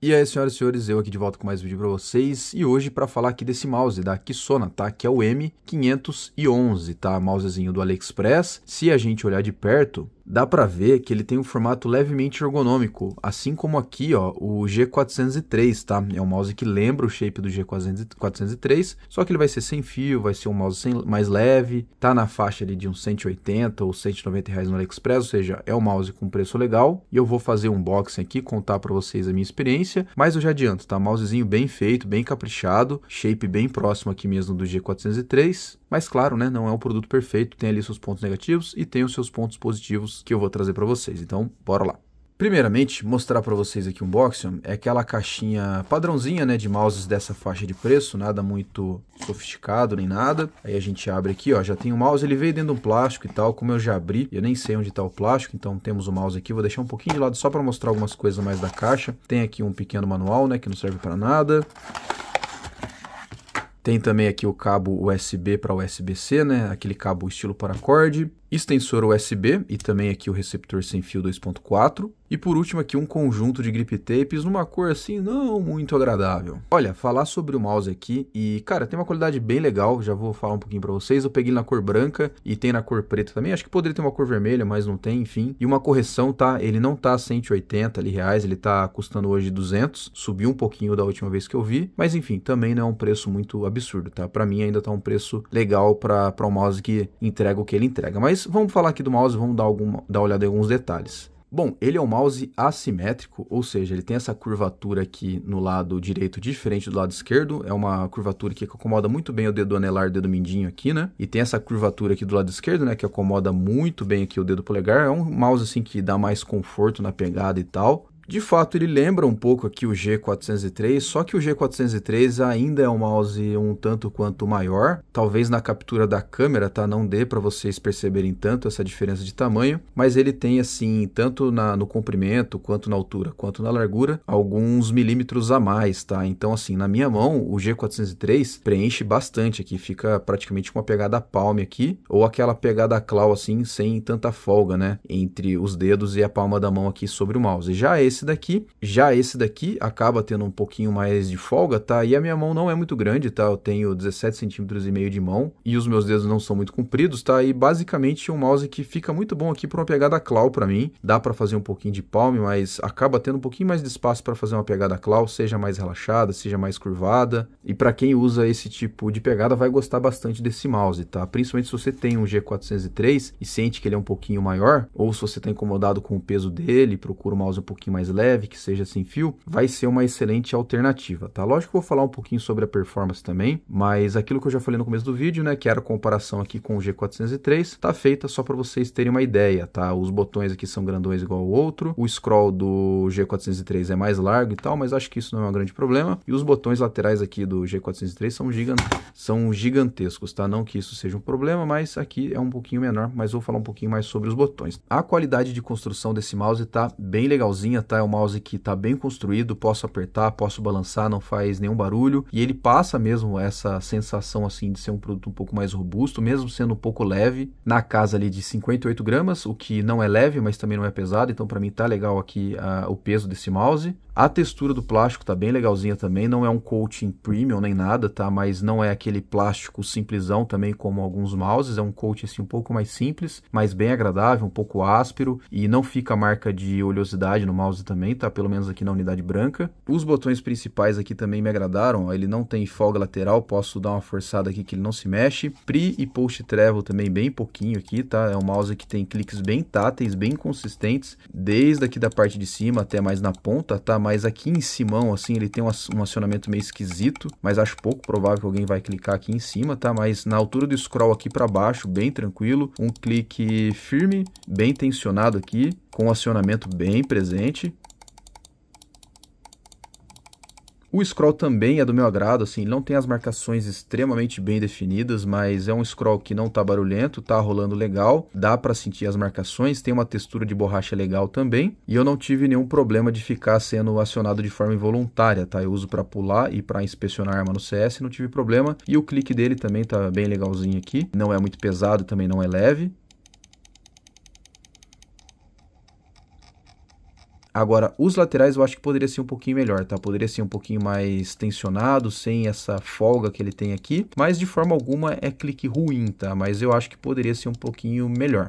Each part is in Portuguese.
E aí, senhoras e senhores, eu aqui de volta com mais um vídeo para vocês e hoje para falar aqui desse mouse da Kissona, tá? Que é o M511, tá? Mousezinho do AliExpress. Se a gente olhar de perto, dá para ver que ele tem um formato levemente ergonômico, assim como aqui, ó, o G403, tá? É um mouse que lembra o shape do G403, só que ele vai ser sem fio, vai ser um mouse sem, mais leve, tá na faixa ali de uns 180 ou 190 reais no AliExpress, ou seja, é um mouse com preço legal, e eu vou fazer um unboxing aqui, contar para vocês a minha experiência, mas eu já adianto, tá? Mousezinho bem feito, bem caprichado, shape bem próximo aqui mesmo do G403, mas claro, né, não é um produto perfeito, tem ali seus pontos negativos e tem os seus pontos positivos que eu vou trazer para vocês. Então, bora lá. Primeiramente, mostrar para vocês aqui um Boxium, é aquela caixinha padrãozinha né, de mouses dessa faixa de preço, nada muito sofisticado nem nada. Aí a gente abre aqui, ó, já tem o mouse, ele veio dentro de um plástico e tal, como eu já abri, eu nem sei onde está o plástico, então temos o mouse aqui, vou deixar um pouquinho de lado só para mostrar algumas coisas mais da caixa. Tem aqui um pequeno manual, né, que não serve para nada. Tem também aqui o cabo USB para USB-C, né, aquele cabo estilo paracorde extensor USB e também aqui o receptor sem fio 2.4 e por último aqui um conjunto de grip tapes numa cor assim não muito agradável. Olha, falar sobre o mouse aqui e cara, tem uma qualidade bem legal, já vou falar um pouquinho para vocês, eu peguei na cor branca e tem na cor preta também, acho que poderia ter uma cor vermelha, mas não tem, enfim. E uma correção, tá? Ele não tá 180 ali, reais, ele tá custando hoje 200, subiu um pouquinho da última vez que eu vi, mas enfim, também não é um preço muito absurdo, tá? Para mim ainda tá um preço legal para um mouse que entrega o que ele entrega, mas mas vamos falar aqui do mouse, vamos dar, alguma, dar uma olhada em alguns detalhes. Bom, ele é um mouse assimétrico, ou seja, ele tem essa curvatura aqui no lado direito diferente do lado esquerdo, é uma curvatura que acomoda muito bem o dedo anelar dedo mindinho aqui, né? E tem essa curvatura aqui do lado esquerdo, né, que acomoda muito bem aqui o dedo polegar, é um mouse assim que dá mais conforto na pegada e tal. De fato, ele lembra um pouco aqui o G403, só que o G403 ainda é um mouse um tanto quanto maior. Talvez na captura da câmera, tá, não dê para vocês perceberem tanto essa diferença de tamanho, mas ele tem assim, tanto na, no comprimento, quanto na altura, quanto na largura, alguns milímetros a mais, tá? Então assim, na minha mão, o G403 preenche bastante aqui, fica praticamente com uma pegada palme aqui, ou aquela pegada claw assim, sem tanta folga, né, entre os dedos e a palma da mão aqui sobre o mouse. Já esse esse daqui. Já esse daqui acaba tendo um pouquinho mais de folga, tá? E a minha mão não é muito grande, tá? Eu tenho 17 centímetros e meio de mão e os meus dedos não são muito compridos, tá? E basicamente um mouse que fica muito bom aqui para uma pegada claw para mim. Dá para fazer um pouquinho de palme, mas acaba tendo um pouquinho mais de espaço para fazer uma pegada claw, seja mais relaxada, seja mais curvada. E para quem usa esse tipo de pegada vai gostar bastante desse mouse, tá? Principalmente se você tem um G403 e sente que ele é um pouquinho maior, ou se você está incomodado com o peso dele, procura um mouse um pouquinho mais mais leve, que seja sem fio, vai ser uma excelente alternativa, tá? Lógico que eu vou falar um pouquinho sobre a performance também, mas aquilo que eu já falei no começo do vídeo, né, que era a comparação aqui com o G403, tá feita só para vocês terem uma ideia, tá? Os botões aqui são grandões igual ao outro, o scroll do G403 é mais largo e tal, mas acho que isso não é um grande problema, e os botões laterais aqui do G403 são, gigan são gigantescos, tá? Não que isso seja um problema, mas aqui é um pouquinho menor, mas vou falar um pouquinho mais sobre os botões. A qualidade de construção desse mouse tá bem legalzinha, tá? É um mouse que está bem construído, posso apertar, posso balançar, não faz nenhum barulho. E ele passa mesmo essa sensação assim de ser um produto um pouco mais robusto, mesmo sendo um pouco leve, na casa ali de 58 gramas, o que não é leve, mas também não é pesado. Então para mim tá legal aqui uh, o peso desse mouse. A textura do plástico tá bem legalzinha também, não é um coating premium nem nada, tá? Mas não é aquele plástico simplesão também como alguns mouses, é um coating assim um pouco mais simples, mas bem agradável, um pouco áspero e não fica marca de oleosidade no mouse também, tá? Pelo menos aqui na unidade branca. Os botões principais aqui também me agradaram. Ele não tem folga lateral, posso dar uma forçada aqui que ele não se mexe. Pre e Post Travel também bem pouquinho aqui, tá? É um mouse que tem cliques bem táteis, bem consistentes, desde aqui da parte de cima até mais na ponta, tá? Mas aqui em cima, assim, ele tem um acionamento meio esquisito, mas acho pouco provável que alguém vai clicar aqui em cima, tá? Mas na altura do scroll aqui para baixo, bem tranquilo, um clique firme, bem tensionado aqui, com o acionamento bem presente. O scroll também é do meu agrado, assim, não tem as marcações extremamente bem definidas, mas é um scroll que não está barulhento, está rolando legal, dá para sentir as marcações, tem uma textura de borracha legal também, e eu não tive nenhum problema de ficar sendo acionado de forma involuntária, tá? Eu uso para pular e para inspecionar a arma no CS, não tive problema, e o clique dele também tá bem legalzinho aqui, não é muito pesado, também não é leve. Agora, os laterais eu acho que poderia ser um pouquinho melhor, tá? Poderia ser um pouquinho mais tensionado, sem essa folga que ele tem aqui, mas de forma alguma é clique ruim, tá? Mas eu acho que poderia ser um pouquinho melhor.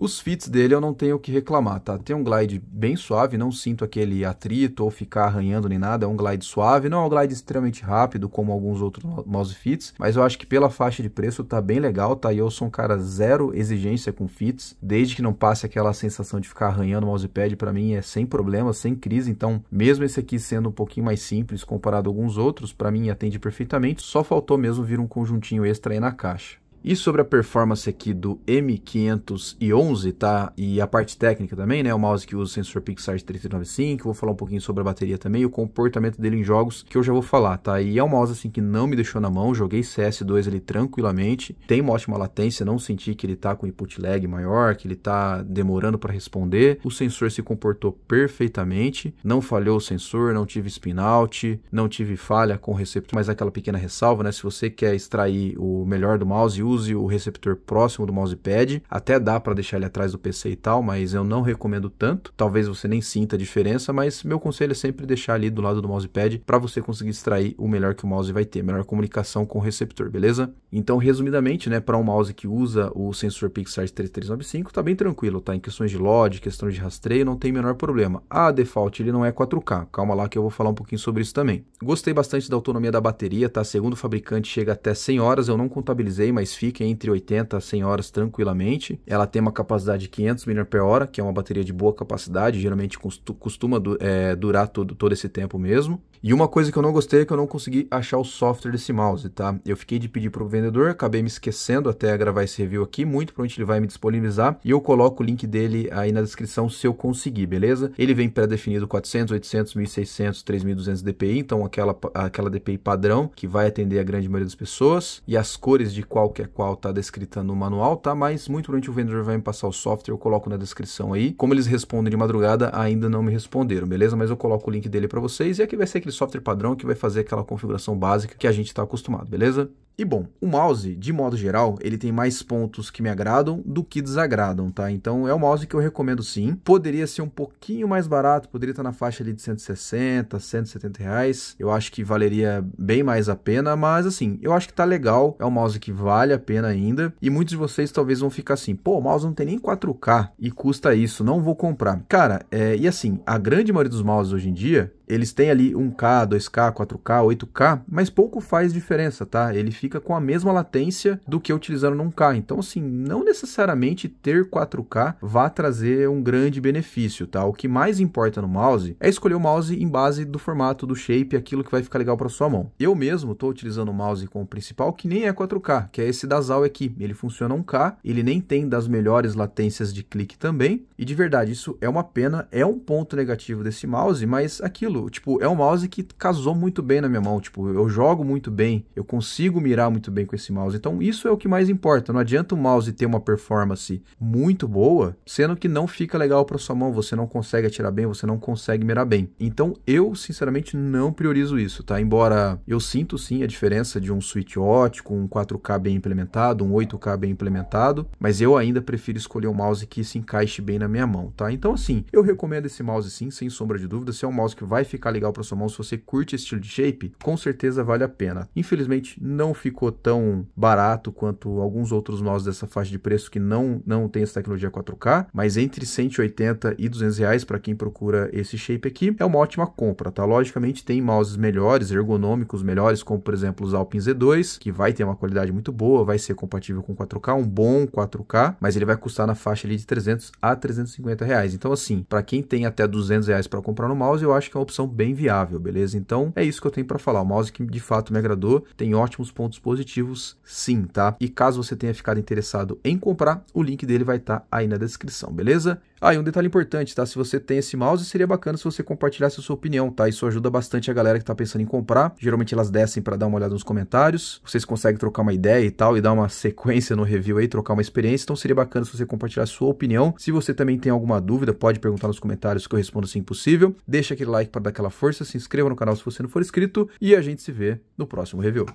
Os fits dele eu não tenho o que reclamar, tá? Tem um glide bem suave, não sinto aquele atrito ou ficar arranhando nem nada, é um glide suave, não é um glide extremamente rápido como alguns outros mouse fits, mas eu acho que pela faixa de preço tá bem legal, tá? E eu sou um cara zero exigência com fits, desde que não passe aquela sensação de ficar arranhando o mousepad, para mim é sem problema, sem crise, então mesmo esse aqui sendo um pouquinho mais simples comparado a alguns outros, para mim atende perfeitamente, só faltou mesmo vir um conjuntinho extra aí na caixa. E sobre a performance aqui do M511, tá? E a parte técnica também, né? O mouse que usa o sensor PixArt 395, vou falar um pouquinho sobre a bateria também, o comportamento dele em jogos, que eu já vou falar, tá? E é um mouse assim que não me deixou na mão, joguei CS2 ele tranquilamente, tem uma ótima latência, não senti que ele tá com input lag maior, que ele tá demorando para responder. O sensor se comportou perfeitamente, não falhou o sensor, não tive spin out, não tive falha com o receptor, mas aquela pequena ressalva, né? Se você quer extrair o melhor do mouse, use o receptor próximo do mousepad. Até dá para deixar ele atrás do PC e tal, mas eu não recomendo tanto. Talvez você nem sinta a diferença, mas meu conselho é sempre deixar ali do lado do mousepad para você conseguir extrair o melhor que o mouse vai ter, melhor comunicação com o receptor, beleza? Então, resumidamente, né, para um mouse que usa o sensor Pixar 3395, tá bem tranquilo, tá? Em questões de LOD, questões de rastreio, não tem menor problema. a default, ele não é 4K. Calma lá que eu vou falar um pouquinho sobre isso também. Gostei bastante da autonomia da bateria, tá? Segundo o fabricante, chega até 100 horas, eu não contabilizei, mas fica entre 80 a 100 horas tranquilamente. Ela tem uma capacidade de 500 mAh, que é uma bateria de boa capacidade, geralmente costuma é, durar todo, todo esse tempo mesmo. E uma coisa que eu não gostei é que eu não consegui achar o software desse mouse, tá? Eu fiquei de pedir para o vendedor, acabei me esquecendo até gravar esse review aqui, muito provavelmente ele vai me disponibilizar e eu coloco o link dele aí na descrição se eu conseguir, beleza? Ele vem pré-definido 400, 800, 1600, 3200 DPI, então aquela, aquela DPI padrão que vai atender a grande maioria das pessoas e as cores de qualquer qual está descrita no manual, tá? Mas muito provavelmente o vendedor vai me passar o software, eu coloco na descrição aí. Como eles respondem de madrugada, ainda não me responderam, beleza? Mas eu coloco o link dele para vocês e aqui vai ser aquele software padrão que vai fazer aquela configuração básica que a gente está acostumado, beleza? E bom, o mouse, de modo geral, ele tem mais pontos que me agradam do que desagradam, tá? Então é um mouse que eu recomendo sim. Poderia ser um pouquinho mais barato, poderia estar na faixa ali de 160, 170 reais. Eu acho que valeria bem mais a pena, mas assim, eu acho que tá legal. É um mouse que vale a pena ainda. E muitos de vocês talvez vão ficar assim, pô, o mouse não tem nem 4K e custa isso, não vou comprar. Cara, é, e assim, a grande maioria dos mouses hoje em dia, eles têm ali 1K, 2K, 4K, 8K, mas pouco faz diferença, tá? Ele fica fica com a mesma latência do que utilizando num K. Então, assim, não necessariamente ter 4K vá trazer um grande benefício, tá? O que mais importa no mouse é escolher o mouse em base do formato, do shape, aquilo que vai ficar legal para sua mão. Eu mesmo estou utilizando o mouse como principal que nem é 4K, que é esse da aqui. Ele funciona 1K, ele nem tem das melhores latências de clique também. E de verdade, isso é uma pena, é um ponto negativo desse mouse, mas aquilo, tipo, é um mouse que casou muito bem na minha mão, tipo, eu jogo muito bem, eu consigo mirar muito bem com esse mouse. Então, isso é o que mais importa. Não adianta o mouse ter uma performance muito boa, sendo que não fica legal para sua mão, você não consegue atirar bem, você não consegue mirar bem. Então, eu sinceramente não priorizo isso, tá? Embora eu sinto sim a diferença de um Switch ótico, um 4K bem implementado, um 8K bem implementado, mas eu ainda prefiro escolher um mouse que se encaixe bem na minha mão, tá? Então, assim, eu recomendo esse mouse sim, sem sombra de dúvida. Se é um mouse que vai ficar legal para sua mão, se você curte esse estilo de shape, com certeza vale a pena. Infelizmente, não fica ficou tão barato quanto alguns outros mouse dessa faixa de preço que não, não tem essa tecnologia 4K, mas entre 180 e 200 reais para quem procura esse shape aqui, é uma ótima compra, tá? Logicamente tem mouses melhores, ergonômicos melhores, como por exemplo os Alpine Z2, que vai ter uma qualidade muito boa, vai ser compatível com 4K, um bom 4K, mas ele vai custar na faixa ali de 300 a 350 reais. Então assim, para quem tem até 200 reais para comprar no mouse, eu acho que é uma opção bem viável, beleza? Então é isso que eu tenho para falar. O mouse que de fato me agradou, tem ótimos pontos positivos, sim, tá? E caso você tenha ficado interessado em comprar, o link dele vai estar tá aí na descrição, beleza? Ah, e um detalhe importante, tá? Se você tem esse mouse, seria bacana se você compartilhasse a sua opinião, tá? Isso ajuda bastante a galera que tá pensando em comprar. Geralmente elas descem para dar uma olhada nos comentários. Vocês conseguem trocar uma ideia e tal e dar uma sequência no review aí, trocar uma experiência. Então seria bacana se você compartilhasse a sua opinião. Se você também tem alguma dúvida, pode perguntar nos comentários que eu respondo assim possível. Deixa aquele like para dar aquela força, se inscreva no canal se você não for inscrito e a gente se vê no próximo review.